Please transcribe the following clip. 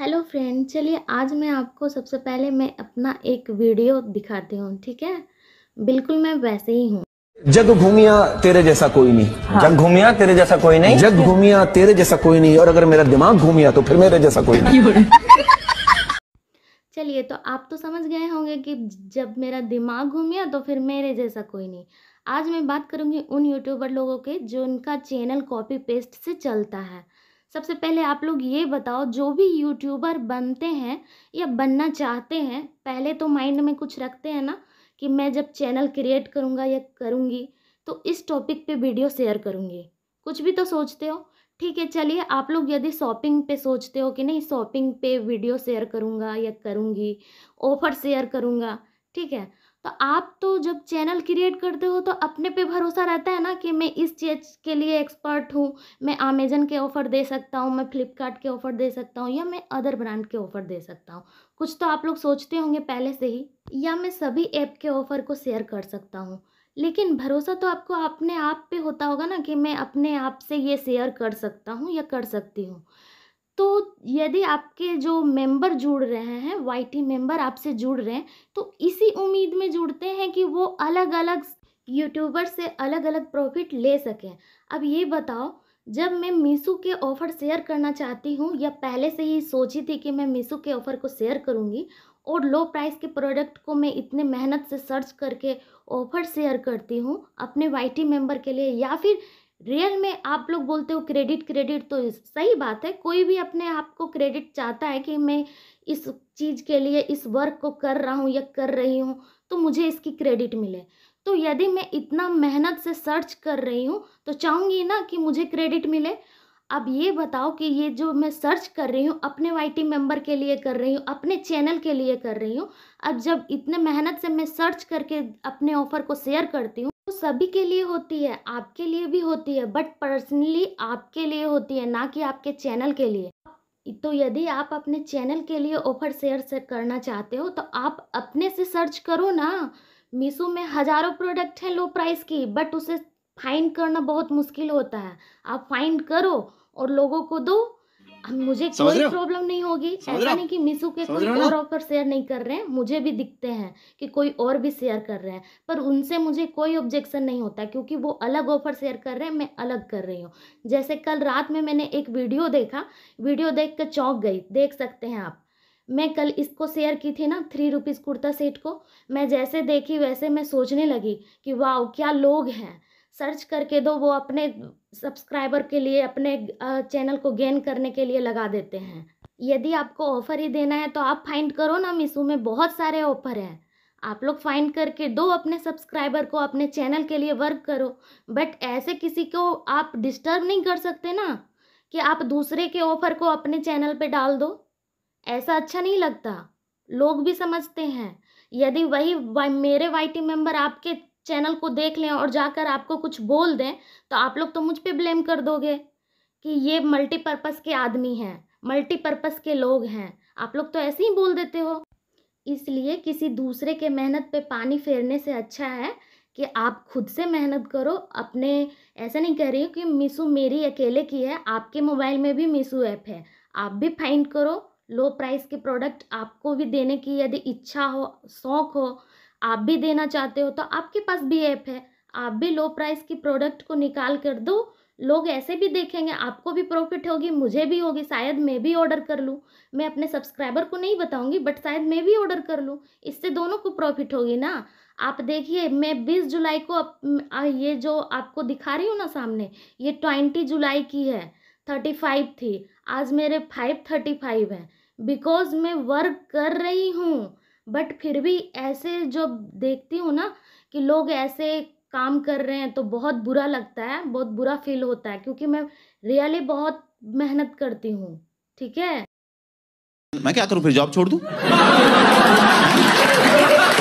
Hello friend चलिए आज मैं आपको सबसे पहले मैं अपना एक वीडियो दिखाती हूँ ठीक है बिल्कुल मैं वैसे ही हूँ जग घूमिया तेरे जैसा कोई नहीं हाँ। जग घूमिया तेरे जैसा कोई नहीं जग घूमिया तेरे जैसा कोई नहीं और अगर मेरा दिमाग घूमिया तो फिर मेरे जैसा कोई नहीं चलिए तो आप तो समझ गए होंगे कि जब मेरा दिमाग घूमिया तो फिर मेरे जैसा कोई नहीं आज मैं बात करूंगी उन यूट्यूबर लोगों के जो उनका चैनल कॉपी पेस्ट से चलता है सबसे पहले आप लोग ये बताओ जो भी यूट्यूबर बनते हैं या बनना चाहते हैं पहले तो माइंड में कुछ रखते हैं ना कि मैं जब चैनल क्रिएट करूँगा या करूँगी तो इस टॉपिक पे वीडियो शेयर करूँगी कुछ भी तो सोचते हो ठीक है चलिए आप लोग यदि शॉपिंग पे सोचते हो कि नहीं शॉपिंग पे वीडियो शेयर करूँगा या करूँगी ऑफर शेयर करूँगा ठीक है तो आप तो जब चैनल क्रिएट करते हो तो अपने पे भरोसा रहता है ना कि मैं इस चीज़ के लिए एक्सपर्ट हूँ मैं अमेजन के ऑफ़र दे सकता हूँ मैं फ्लिपकार्ट के ऑफ़र दे सकता हूँ या मैं अदर ब्रांड के ऑफ़र दे सकता हूँ कुछ तो आप लोग सोचते होंगे पहले से ही या मैं सभी ऐप के ऑफ़र को शेयर कर सकता हूँ लेकिन भरोसा तो आपको अपने आप पर होता होगा ना कि मैं अपने आप से ये शेयर कर सकता हूँ या कर सकती हूँ तो यदि आपके जो मेंबर जुड़ रहे हैं वाई टी मेंबर आपसे जुड़ रहे हैं तो इसी उम्मीद में जुड़ते हैं कि वो अलग अलग यूट्यूबर से अलग अलग प्रॉफिट ले सकें अब ये बताओ जब मैं मीशो के ऑफ़र शेयर करना चाहती हूँ या पहले से ही सोची थी कि मैं मीसू के ऑफ़र को शेयर करूँगी और लो प्राइस के प्रोडक्ट को मैं इतने मेहनत से सर्च करके ऑफ़र शेयर करती हूँ अपने वाईटी मेंबर के लिए या फिर रियल में आप लोग बोलते हो क्रेडिट क्रेडिट तो सही बात है कोई भी अपने आप को क्रेडिट चाहता है कि मैं इस चीज़ के लिए इस वर्क को कर रहा हूँ या कर रही हूँ तो मुझे इसकी क्रेडिट मिले तो यदि मैं इतना मेहनत से सर्च कर रही हूँ तो चाहूँगी ना कि मुझे क्रेडिट मिले अब ये बताओ कि ये जो मैं सर्च कर रही हूँ अपने वाई टी मेम्बर के लिए कर रही हूँ अपने चैनल के लिए कर रही हूँ अब जब इतने मेहनत से मैं सर्च करके अपने ऑफ़र को शेयर करती हूँ सभी के लिए होती है आपके लिए भी होती है बट पर्सनली आपके लिए होती है ना कि आपके चैनल के लिए तो यदि आप अपने चैनल के लिए ऑफर शेयर से करना चाहते हो तो आप अपने से सर्च करो ना मीशो में हज़ारों प्रोडक्ट हैं लो प्राइस की बट उसे फाइंड करना बहुत मुश्किल होता है आप फाइंड करो और लोगों को दो मुझे कोई प्रॉब्लम नहीं होगी ऐसा नहीं कि मिसू के कोई और ऑफर शेयर नहीं कर रहे हैं मुझे भी दिखते हैं कि कोई और भी शेयर कर रहे हैं पर उनसे मुझे कोई ऑब्जेक्शन नहीं होता क्योंकि वो अलग ऑफर शेयर कर रहे हैं मैं अलग कर रही हूँ जैसे कल रात में मैंने एक वीडियो देखा वीडियो देख कर चौंक गई देख सकते हैं आप मैं कल इसको शेयर की थी ना थ्री रुपीज़ कुर्ता सेट को मैं जैसे देखी वैसे मैं सोचने लगी कि वाह क्या लोग हैं सर्च करके दो वो अपने सब्सक्राइबर के लिए अपने चैनल को गेन करने के लिए लगा देते हैं यदि आपको ऑफ़र ही देना है तो आप फाइंड करो ना मीशो में बहुत सारे ऑफ़र हैं आप लोग फाइंड करके दो अपने सब्सक्राइबर को अपने चैनल के लिए वर्क करो बट ऐसे किसी को आप डिस्टर्ब नहीं कर सकते ना कि आप दूसरे के ऑफ़र को अपने चैनल पे डाल दो ऐसा अच्छा नहीं लगता लोग भी समझते हैं यदि वही मेरे वाई टी आपके चैनल को देख लें और जाकर आपको कुछ बोल दें तो आप लोग तो मुझ पर ब्लेम कर दोगे कि ये मल्टीपर्पज़ के आदमी हैं मल्टीपर्पज़ के लोग हैं आप लोग तो ऐसे ही बोल देते हो इसलिए किसी दूसरे के मेहनत पे पानी फेरने से अच्छा है कि आप खुद से मेहनत करो अपने ऐसा नहीं कह रही हूँ कि मीसू मेरी अकेले की है आपके मोबाइल में भी मीसू ऐप है आप भी फाइंड करो लो प्राइस के प्रोडक्ट आपको भी देने की यदि इच्छा हो शौक़ हो आप भी देना चाहते हो तो आपके पास भी ऐप है आप भी लो प्राइस की प्रोडक्ट को निकाल कर दो लोग ऐसे भी देखेंगे आपको भी प्रॉफिट होगी मुझे भी होगी शायद मैं भी ऑर्डर कर लूँ मैं अपने सब्सक्राइबर को नहीं बताऊँगी बट शायद मैं भी ऑर्डर कर लूँ इससे दोनों को प्रॉफिट होगी ना आप देखिए मैं 20 जुलाई को ये जो आपको दिखा रही हूँ ना सामने ये 20 जुलाई की है 35 थी आज मेरे फाइव है बिकॉज मैं वर्क कर रही हूँ बट फिर भी ऐसे जब देखती हूँ ना कि लोग ऐसे काम कर रहे हैं तो बहुत बुरा लगता है बहुत बुरा फील होता है क्योंकि मैं रियली बहुत मेहनत करती हूँ ठीक है मैं क्या करूँ फिर जॉब छोड़ दू